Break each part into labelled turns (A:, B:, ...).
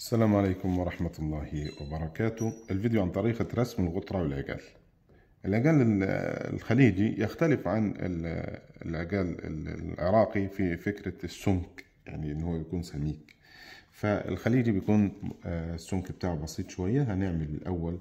A: السلام عليكم ورحمة الله وبركاته الفيديو عن طريقة رسم الغطرة والعجال العجال الخليجي يختلف عن العجال العراقي في فكرة السمك يعني ان هو يكون سميك فالخليجي بيكون آه، السمك بتاعه بسيط شوية هنعمل الأول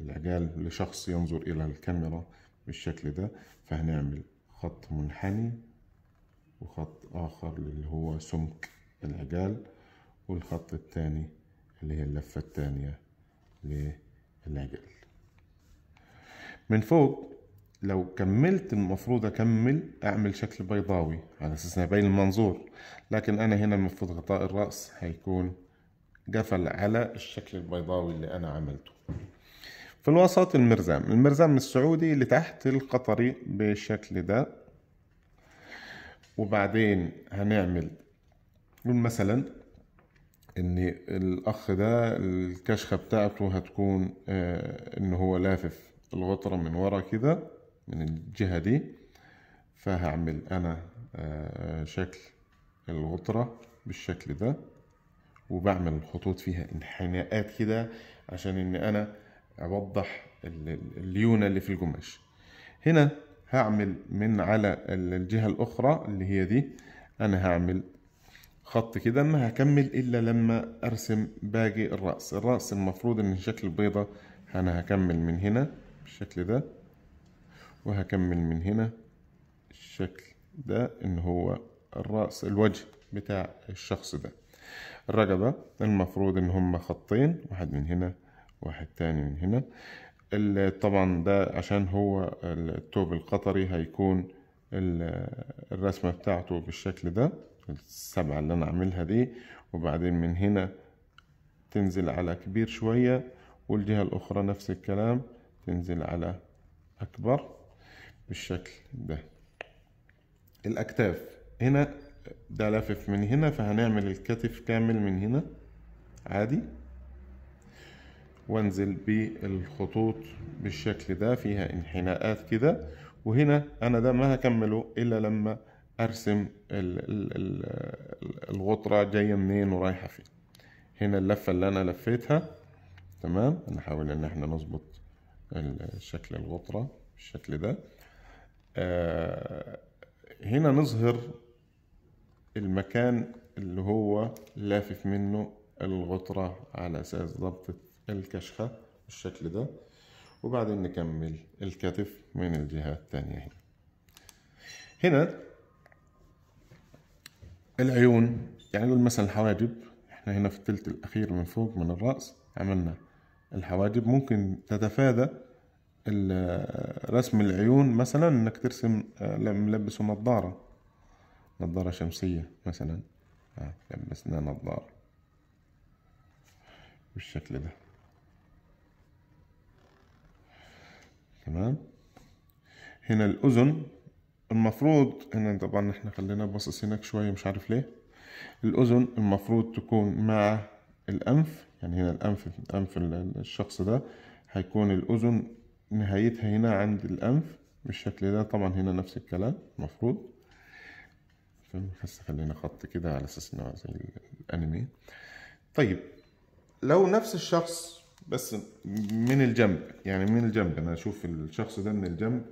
A: العجال لشخص ينظر إلى الكاميرا بالشكل ده فهنعمل خط منحني وخط آخر اللي هو سمك العجال والخط الثاني اللي هي اللفة الثانية للعجل من فوق لو كملت المفروض اكمل اعمل شكل بيضاوي على اساس يبين المنظور لكن انا هنا المفروض غطاء الراس هيكون قفل على الشكل البيضاوي اللي انا عملته في الوسط المرزام المرزام السعودي اللي تحت القطري بالشكل ده وبعدين هنعمل مثلا ان الاخ ده الكشخه بتاعته هتكون آه، ان هو لافف الغطره من ورا كده من الجهه دي فهعمل انا آه، شكل الغطره بالشكل ده وبعمل الخطوط فيها انحناءات كده عشان ان انا اوضح الليونه اللي في القماش هنا هعمل من على الجهه الاخرى اللي هي دي انا هعمل خط كده ما هكمل الا لما ارسم باقي الراس الراس المفروض ان شكل بيضة انا هكمل من هنا بالشكل ده وهكمل من هنا الشكل ده ان هو الراس الوجه بتاع الشخص ده الرقبة المفروض ان هما خطين واحد من هنا واحد تاني من هنا طبعا ده عشان هو التوب القطري هيكون الرسمة بتاعته بالشكل ده السبعة اللي انا عاملها دي وبعدين من هنا تنزل على كبير شوية والجهة الاخرى نفس الكلام تنزل على اكبر بالشكل ده الاكتاف هنا ده لافف من هنا فهنعمل الكتف كامل من هنا عادي وانزل بالخطوط بالشكل ده فيها انحناءات كده وهنا انا ده ما هكمله الا لما ارسم ال ال الـ الغطرة جاية منين ورايحة فين هنا اللفة اللي انا لفيتها تمام نحاول ان احنا نظبط شكل الغطرة بالشكل ده آه هنا نظهر المكان اللي هو لافف منه الغطرة على اساس ضبط الكشخة بالشكل ده وبعدين نكمل الكتف من الجهة التانية هنا هنا العيون يعني نقول مثلا الحواجب احنا هنا في الثلث الاخير من فوق من الراس عملنا الحواجب ممكن تتفادى رسم العيون مثلا انك ترسم آه، ملبسه نظارة نظارة شمسية مثلا آه، لبسنا نظارة بالشكل ده تمام هنا الأذن المفروض ان طبعا احنا خلينا باصص هناك شويه مش عارف ليه الاذن المفروض تكون مع الانف يعني هنا الانف انف الشخص ده هيكون الاذن نهايتها هنا عند الانف بالشكل ده طبعا هنا نفس الكلام المفروض بس خلينا خط كده على اساس انه زي الانمي طيب لو نفس الشخص بس من الجنب يعني من الجنب انا اشوف الشخص ده من الجنب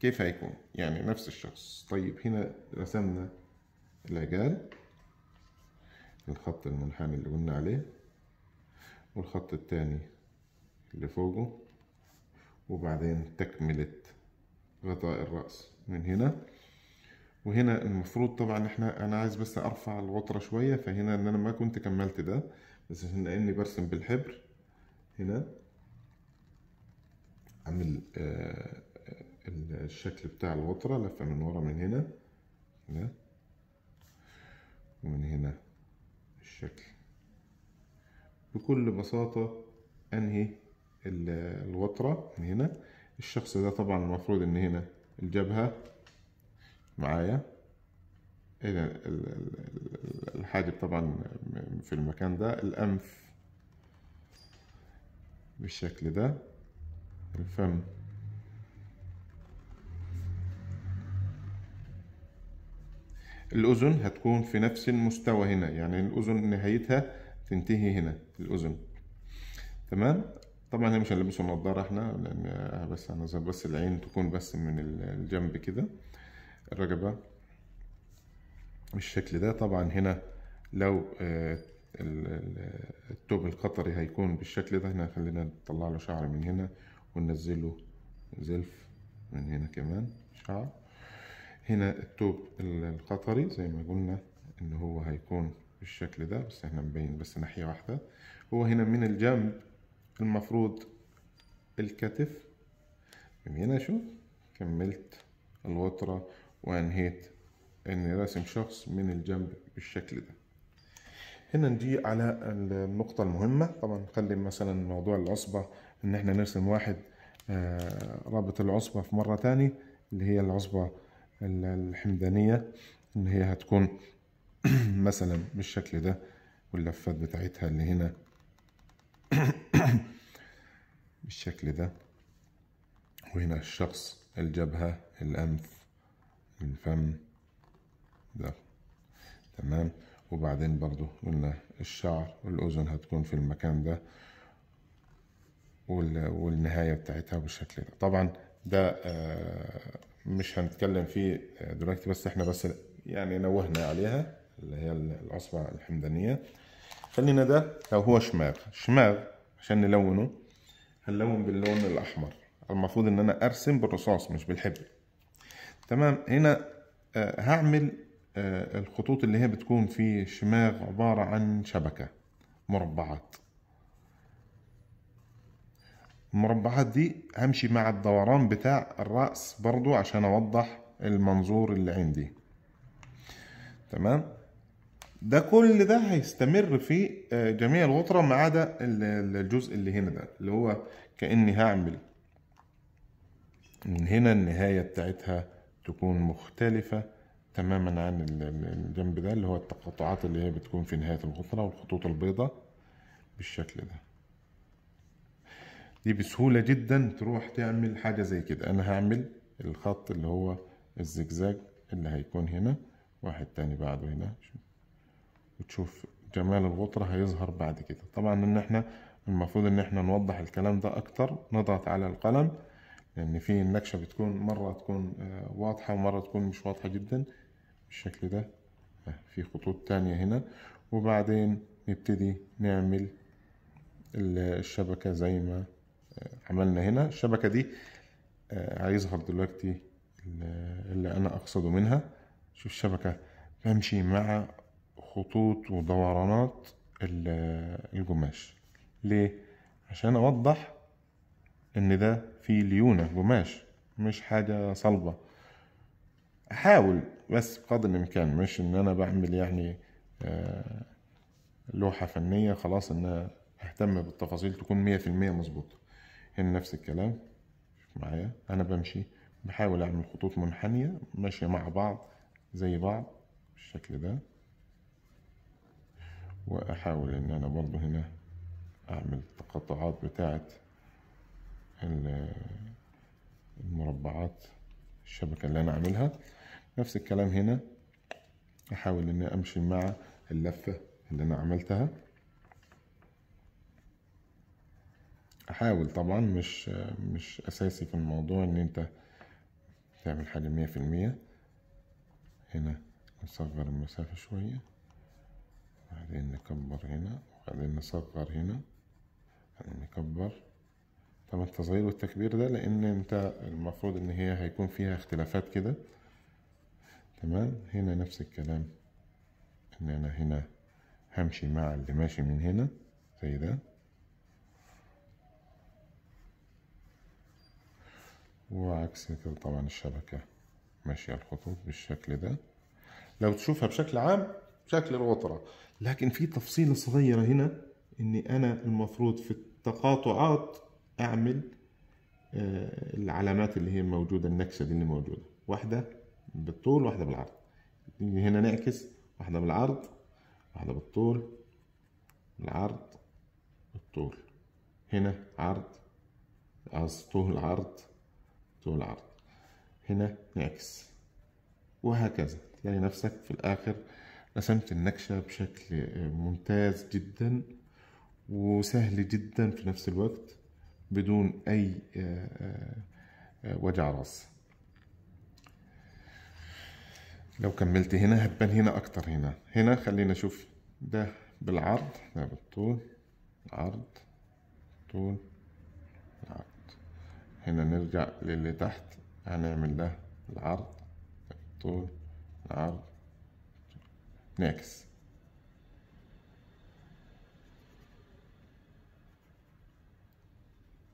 A: كيف هيكون يعني نفس الشخص طيب هنا رسمنا العجال الخط المنحني اللي قلنا عليه والخط التاني اللي فوقه وبعدين تكملة غطاء الرأس من هنا وهنا المفروض طبعا احنا انا عايز بس ارفع الوترة شوية فهنا ان انا ما كنت كملت ده بس هنا لاني برسم بالحبر هنا اعمل آه الشكل بتاع الوترة لفة من ورا من هنا هنا ومن هنا الشكل بكل بساطة أنهي الوترة من هنا الشخص ده طبعا المفروض إن هنا الجبهة معايا إذا الحاجب طبعا في المكان ده الأنف بالشكل ده الفم الأذن هتكون في نفس المستوى هنا يعني الأذن نهايتها تنتهي هنا الأذن تمام طبعا هي مش هنلبسه النضاره احنا لان بس هنظهر بس العين تكون بس من الجنب كده الرقبة بالشكل ده طبعا هنا لو آه، التوب القطري هيكون بالشكل ده هنا خلينا نطلع له شعر من هنا وننزله زلف من هنا كمان شعر هنا التوب القطري زي ما قلنا ان هو هيكون بالشكل ده بس احنا مبين بس ناحية واحدة هو هنا من الجنب المفروض الكتف من هنا شوف كملت الوترة وانهيت اني راسم شخص من الجنب بالشكل ده هنا نجي على النقطة المهمة طبعا نخلي مثلا موضوع العصبة ان احنا نرسم واحد آه، رابط العصبة في مرة تاني اللي هي العصبة الحمدانية ان هي هتكون مثلا بالشكل ده واللفات بتاعتها اللي هنا بالشكل ده وهنا الشخص الجبهة الأنف الفم ده تمام وبعدين برضو قلنا الشعر والأذن هتكون في المكان ده والنهاية بتاعتها بالشكل ده طبعا ده آه مش هنتكلم فيه دلوقتي بس احنا بس يعني نوهنا عليها اللي هي الاصبع الحمدانية خلينا ده لو هو شماغ شماغ عشان نلونه هنلون باللون الأحمر المفروض ان انا ارسم بالرصاص مش بالحبر تمام هنا آه، هعمل آه، الخطوط اللي هي بتكون في شماغ عبارة عن شبكة مربعات المربعات دي همشي مع الدوران بتاع الرأس برضو عشان اوضح المنظور اللي عندي تمام ده كل ده هيستمر في آه، جميع الغطرة ما عدا الجزء اللي هنا ده اللي هو كأني هعمل من هنا النهاية بتاعتها تكون مختلفة تماما عن الجنب ده اللي هو التقاطعات اللي هي بتكون في نهاية الغطرة والخطوط البيضاء بالشكل ده دي بسهولة جدا تروح تعمل حاجة زي كده انا هعمل الخط اللي هو الزجزاج اللي هيكون هنا واحد تاني بعده هنا وتشوف جمال الغطرة هيظهر بعد كده طبعا ان احنا المفروض ان احنا نوضح الكلام ده اكتر نضغط على القلم لان في النكشة بتكون مرة تكون آه، واضحة ومرة تكون مش واضحة جدا بالشكل ده آه، في خطوط تانية هنا وبعدين نبتدي نعمل الشبكة زي ما عملنا هنا الشبكة دي هيظهر آه، دلوقتي اللي انا اقصده منها شوف الشبكة بمشي مع خطوط ودورانات الجماش ليه عشان اوضح ان ده فيه ليونة جماش مش حاجة صلبة احاول بس بقدر الامكان مش ان انا بعمل يعني آه، لوحة فنية خلاص ان اهتم بالتفاصيل تكون مية في المية مظبوطة هنا نفس الكلام شوف معايا انا بمشي بحاول اعمل خطوط منحنية ماشية مع بعض زي بعض بالشكل ده واحاول ان انا برضو هنا اعمل التقاطعات بتاعة المربعات الشبكة اللي انا عاملها نفس الكلام هنا احاول ان امشي مع اللفة اللي انا عملتها احاول طبعا مش مش اساسي في الموضوع ان انت تعمل حاجة مية في المية هنا نصغر المسافة شوية وبعدين نكبر هنا وبعدين نصغر هنا وبعدين نكبر طبعا التصغير والتكبير ده لان انت المفروض ان هي هيكون فيها اختلافات كده تمام هنا نفس الكلام ان انا هنا همشي مع اللي ماشي من هنا زي ده وعكس كده طبعا الشبكة ماشية الخطوط بالشكل ده لو تشوفها بشكل عام شكل الوترة لكن في تفصيلة صغيرة هنا اني انا المفروض في التقاطعات اعمل آه، العلامات اللي هي موجودة النكسة دي اللي موجودة واحدة بالطول واحدة بالعرض هنا نعكس واحدة بالعرض واحدة بالطول بالعرض بالطول هنا عرض طول عرض طول العرض هنا نعكس وهكذا تلاقي يعني نفسك في الآخر رسمت النكشة بشكل ممتاز جدا وسهل جدا في نفس الوقت بدون أي آه، آه، آه، وجع راس لو كملت هنا هتبان هنا أكتر هنا هنا خلينا نشوف ده بالعرض ده بالطول عرض طول هنا نرجع للي تحت هنعمل ده العرض الطول العرض نيكس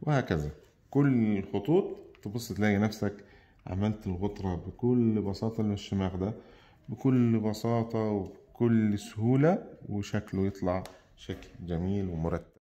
A: وهكذا كل الخطوط تبص تلاقي نفسك عملت الغطرة بكل بساطة للشماغ ده بكل بساطة وبكل سهولة وشكله يطلع شكل جميل ومرتب